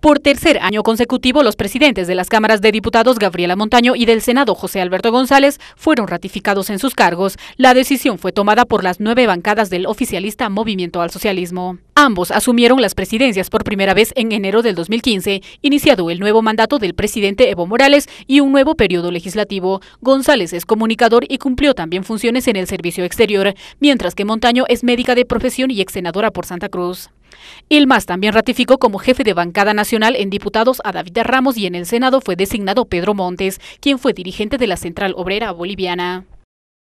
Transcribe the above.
Por tercer año consecutivo, los presidentes de las cámaras de diputados Gabriela Montaño y del Senado José Alberto González fueron ratificados en sus cargos. La decisión fue tomada por las nueve bancadas del oficialista Movimiento al Socialismo. Ambos asumieron las presidencias por primera vez en enero del 2015, iniciado el nuevo mandato del presidente Evo Morales y un nuevo periodo legislativo. González es comunicador y cumplió también funciones en el servicio exterior, mientras que Montaño es médica de profesión y ex senadora por Santa Cruz. El MAS también ratificó como jefe de bancada nacional en diputados a David Ramos y en el Senado fue designado Pedro Montes, quien fue dirigente de la Central Obrera Boliviana.